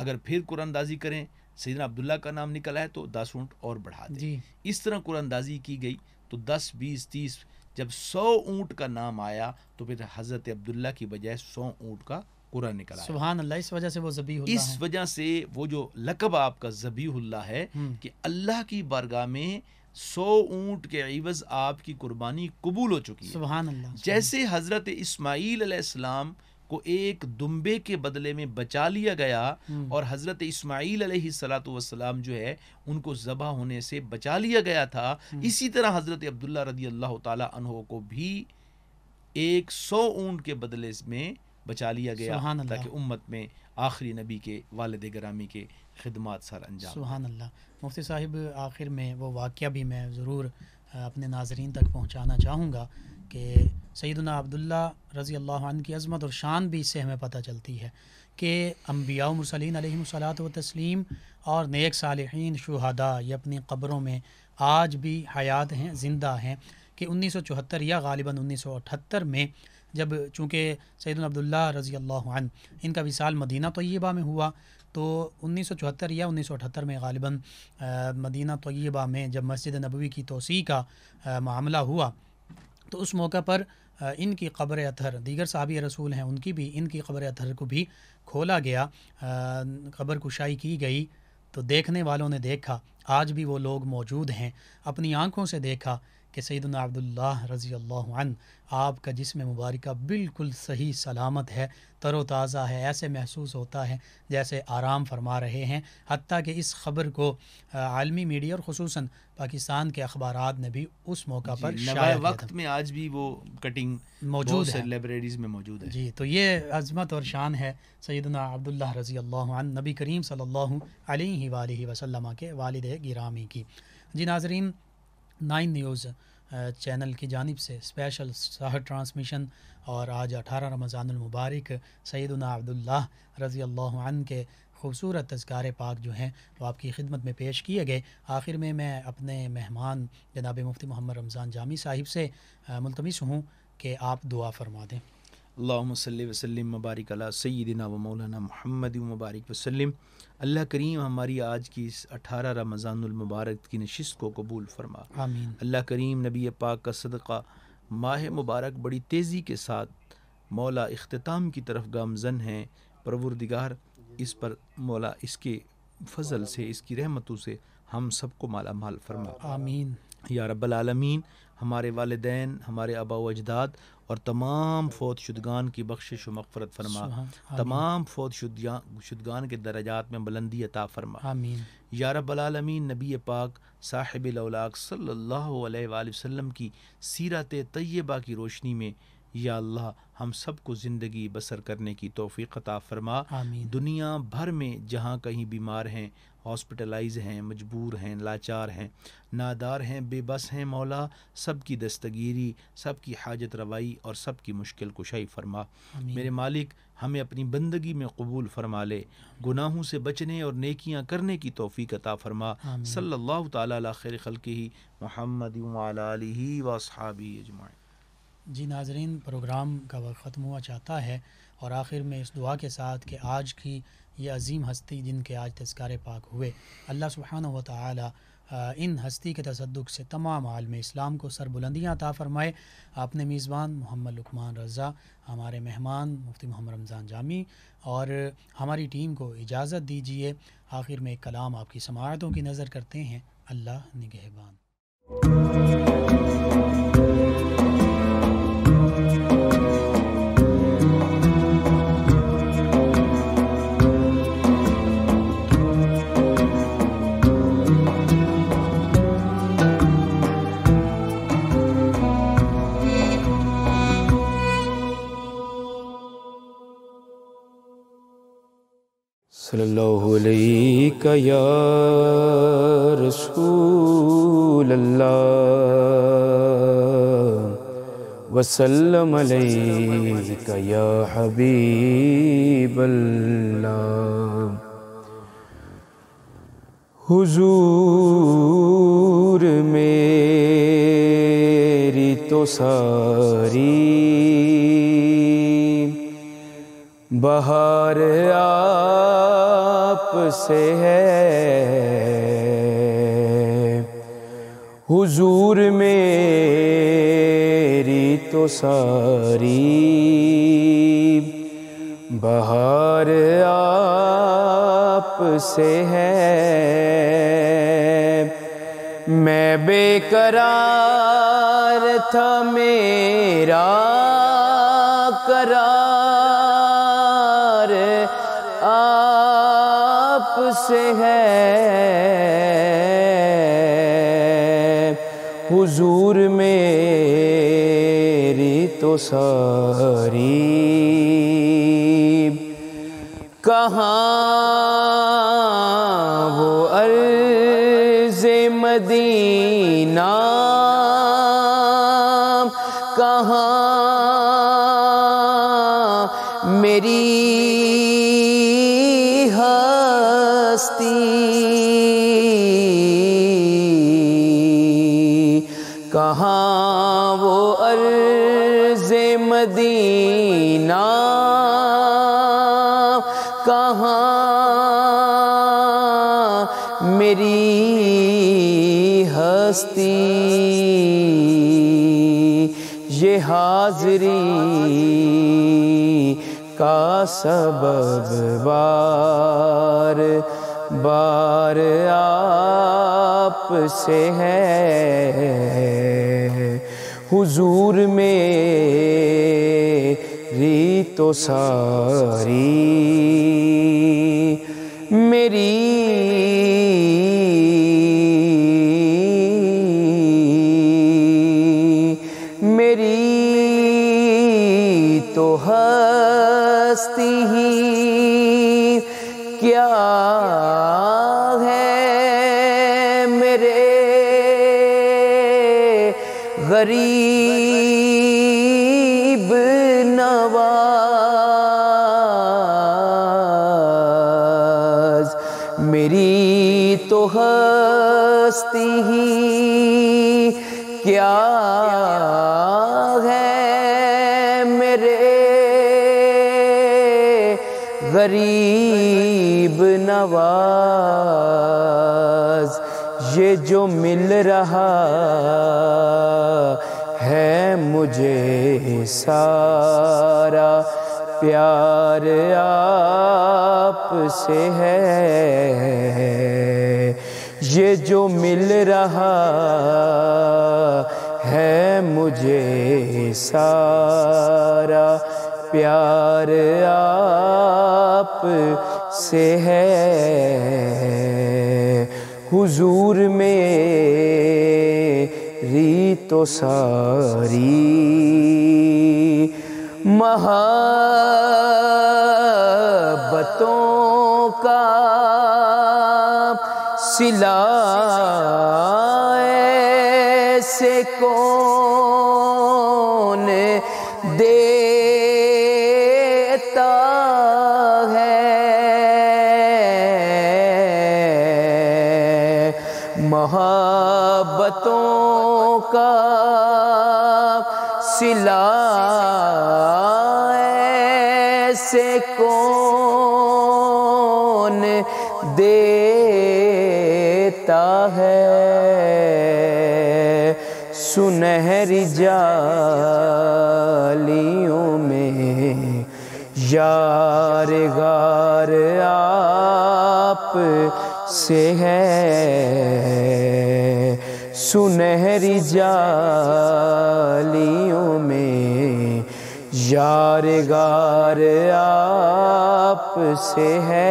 अगर फिर कुरंदाजी करें सैदना अब्दुल्ला का नाम निकल आए तो दस ऊँट और बढ़ा दें इस तरह कुरंदाजी की गई तो दस बीस तीस जब सौ ऊँट का नाम आया तो फिर हज़रत अब्दुल्ला की बजाय सौ ऊँट का कुरान निकल आया सुभान अल्लाह इस वजह से वो जबी इस वजह से वो जो लकब आपका जबीहुल्ला है हम्म। कि अल्लाह की बारगाह में सौ ऊंट के एवज आपकी कुर्बानी कबूल हो चुकी है सुभान अल्लाह जैसे हज़रत इस्माइल अलैहिस्सलाम को एक दुम्बे के बदले में बचा लिया गया हम्म। और हज़रत इस्माइल सलाम जो है उनको ज़बा होने से बचा लिया गया था हम्म। इसी तरह हज़रत अब्दुल्ला रदी अल्लाह तहों को भी एक सौ ऊंट के बदले में बचा लिया गया ताकि उम्मत में आखिरी नबी के वालद ग्रामी के खिदमत सर अंजाम सुहान अल्लाह मुफ्ती साहिब आखिर में वो वाक़ भी मैं ज़रूर अपने नाजरन तक पहुँचाना चाहूँगा कि सैदना अब्दुल्ला रज़ी अल्लाह की अज़मत और शान भी इससे हमें पता चलती है कि अम्बिया मुसलिन सलात व तस्लीम और नेक सालहीन शहदा ये अपनी ख़बरों में आज भी हयात हैं ज़िंदा हैं कि उन्नीस सौ चौहत्तर या गालिबा उन्नीस सौ अठहत्तर में जब चूँकि सैदन अब्दुल्ला रज़ी अल्लाह इनका विशाल मदीना तोयबा में हुआ तो 1974 या 1978 में गालिबा मदीना तोयबा में जब मस्जिद नबवी की तोसी का आ, मामला हुआ तो उस मौका पर इनकी कब्र अतहर दीगर सहाबी रसूल हैं उनकी भी इनकी कब्र अतहर को भी खोला गया कब्र कुशाई की गई तो देखने वालों ने देखा आज भी वो लोग मौजूद हैं अपनी आँखों से देखा कि सैदन अब्दुल्ला रज़ी अल्लाह आपका जिसम मुबारक बिल्कुल सही सलामत है तरोताज़ा है ऐसे महसूस होता है जैसे आराम फरमा रहे हैं हती कि इस खबर को आलमी मीडिया और खसूस पाकिस्तान के अखबार ने भी उस मौका पर वक्त में आज भी वो कटिंग मौजूद है लाइब्रेरीज में मौजूद है जी तो ये अजमत और शान है सैदना अब्दुल्ला रज़ी अल्लाह नबी करीम सल्ला वसलम के वालद गिरामी की जी नाजरीन नाइन न्यूज़ चैनल की जानब से स्पेशल सह ट्रांसमिशन और आज अठारह रमज़ान मुबारक सैदना अब्दुल्ला रज़ी अल्लाह के खूबसूरत तस्कार पाक जो हैं वो आपकी खिदमत में पेश किए गए आखिर में मैं अपने मेहमान जनाब मुफ्ती मोहम्मद रमज़ान जामी साहिब से मुलतमस हूँ कि आप दुआ फरमा दें मसल्ली वसल्लम मुबारक अला सैदिना व मौलाना महमद मुबारक वसलम अल्लाह करीम हमारी आज की इस अठारह रमज़ानमबारक की नशस्त को कबूल फरमा आमीन अल्लाह करीम नबी पाक का सदक़ा माह मुबारक बड़ी तेज़ी के साथ मौला अख्ताम की तरफ गामजन हैं परवरदिगार इस पर मौला इसके फजल से इसकी रहमतों से हम सबको माला माल फरमा आमीन या रबालमीन हमारे वालदेन हमारे आबा अजदाद और तमाम फौत शुदगान की बख्शिश मफ़रत फरमा तमाम फोत शुदगान के दर्जात में बुलंदी अता फरमा या नबी पाक साहिब सल्ला वसम की सीरत तय्यबा की रोशनी में या अल्लाह हम सबको ज़िंदगी बसर करने की तोफ़ी अता फरमा दुनिया भर में जहाँ कहीं बीमार हैं हॉस्पिटलाइज हैं मजबूर हैं लाचार हैं नादार हैं बेबस हैं मौला सब की दस्तगीरी सब की हाजत रवाई और सब की मुश्किल कुशाई फरमा मेरे मालिक हमें अपनी बंदगी में कबूल फरमा ले गुनाहों से बचने और नेकियां करने की तोफ़ी अता फरमा सल्ला तैर खल ही महमद वाली वसहाबी अजमाएँ जी नाजरीन प्रोग्राम का वक्त ख़त्म हुआ चाहता है और आखिर में इस दुआ के साथ कि आज की ये अजीम हस्ती जिनके आज तस्कार पाक हुए अल्लाह सुबहान व ताली इन हस्ती के तसदक से तमाम आलम इस्लाम को सरबुलंदियाँ अता फ़रमाए आपने मेज़बान मोहम्मद लकमान रज़ा हमारे मेहमान मुफ्ती मोहम्मद रमज़ान जामी और हमारी टीम को इजाज़त दीजिए आखिर में एक कलाम आपकी समातों की नज़र करते हैं अल्लाह निगहबान सल्लल्लाहु या रसूल अल्लाह वसल्लम अलैहि या हबीब अल्लाह हुजूर मेरी तो सारी बहार आप से है हुजूर मेरी तो सारी बहार आप से है मैं बेकरार था मेरा करार आपसे है हुजूर में तो सारी कहाँ हस्ती ये हाजरी का सबब बार बार आप से है हुजूर में री तो सारी प्यार आप से है ये जो मिल रहा है मुझे सारा प्यार आप से है हुजूर में री तो सारी महा मोहब्बतों का सिला से कौन देता है मोहब्बतों का सिला से कौन देता है सुनहरी जालियों में यार गार आप से है सुनहरी जालियों में यार गार आप से है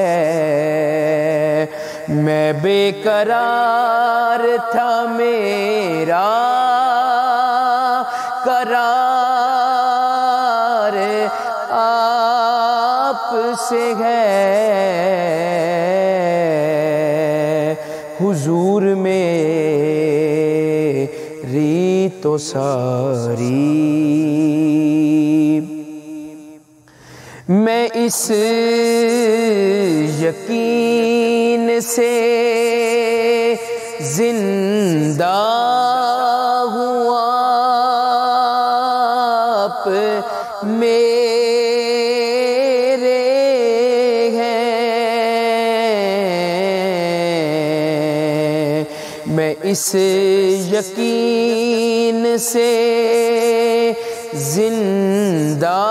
मैं बेकरार था मेरा करार आप से है हुजूर में री तो सारी मैं इस यकीन से जिंदा हुआ आप मेरे हैं मैं इस यकीन से जिंदा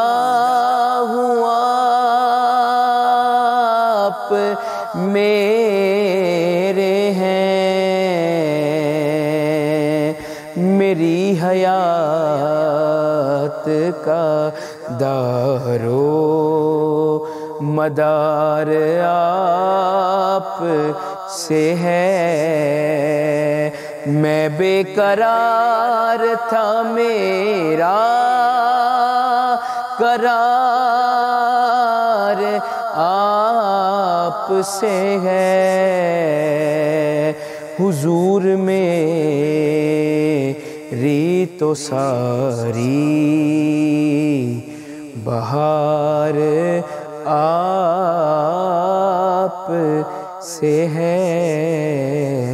का दारो मदार आप से है मैं बेकरार था मेरा करार आप से है हुजूर में री तो सारी बहार आप से है